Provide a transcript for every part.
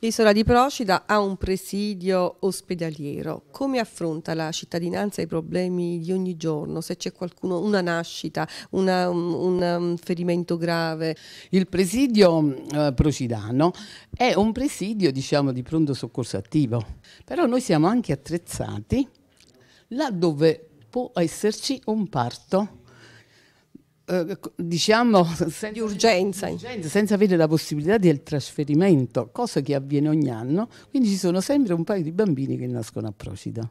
L'isola di Procida ha un presidio ospedaliero. Come affronta la cittadinanza i problemi di ogni giorno? Se c'è qualcuno, una nascita, una, un, un, um, ferimento grave? Il presidio eh, procidano è un presidio diciamo, di pronto soccorso attivo, però noi siamo anche attrezzati là dove può esserci un parto eh, diciamo senza, di urgenza. urgenza. senza avere la possibilità del trasferimento, cosa che avviene ogni anno, quindi ci sono sempre un paio di bambini che nascono a Procida.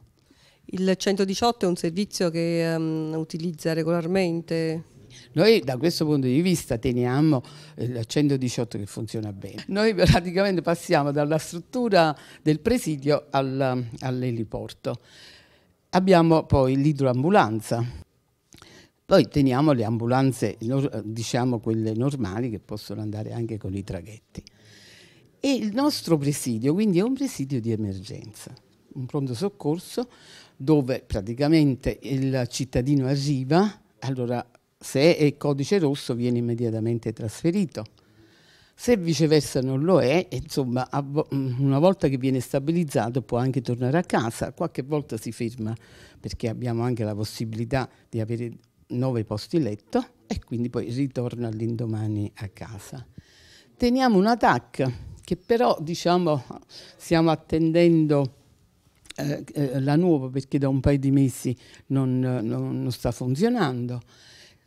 Il 118 è un servizio che um, utilizza regolarmente noi da questo punto di vista teniamo eh, il 118 che funziona bene. Noi praticamente passiamo dalla struttura del presidio all'eliporto. Abbiamo poi l'idroambulanza poi teniamo le ambulanze, diciamo quelle normali, che possono andare anche con i traghetti. E il nostro presidio, quindi, è un presidio di emergenza, un pronto soccorso dove praticamente il cittadino arriva, allora se è codice rosso viene immediatamente trasferito. Se viceversa non lo è, insomma, una volta che viene stabilizzato può anche tornare a casa, qualche volta si ferma perché abbiamo anche la possibilità di avere nove posti letto e quindi poi ritorno all'indomani a casa. Teniamo una TAC che però diciamo stiamo attendendo eh, eh, la nuova perché da un paio di mesi non, non, non sta funzionando.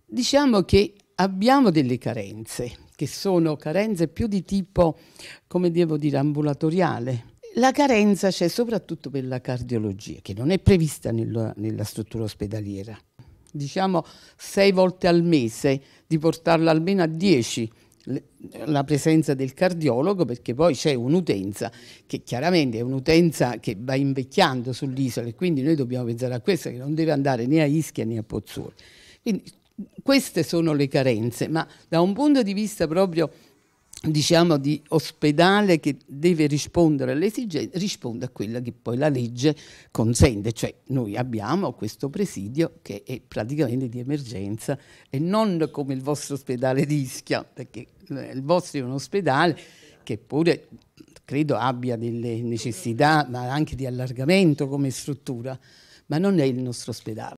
Diciamo che abbiamo delle carenze, che sono carenze più di tipo, come devo dire, ambulatoriale. La carenza c'è soprattutto per la cardiologia, che non è prevista nella, nella struttura ospedaliera diciamo sei volte al mese, di portarla almeno a dieci la presenza del cardiologo perché poi c'è un'utenza che chiaramente è un'utenza che va invecchiando sull'isola e quindi noi dobbiamo pensare a questa che non deve andare né a Ischia né a Pozzuoli. Quindi queste sono le carenze, ma da un punto di vista proprio diciamo, di ospedale che deve rispondere alle esigenze, risponde a quella che poi la legge consente, cioè noi abbiamo questo presidio che è praticamente di emergenza e non come il vostro ospedale di Ischia, perché il vostro è un ospedale che pure credo abbia delle necessità, ma anche di allargamento come struttura, ma non è il nostro ospedale.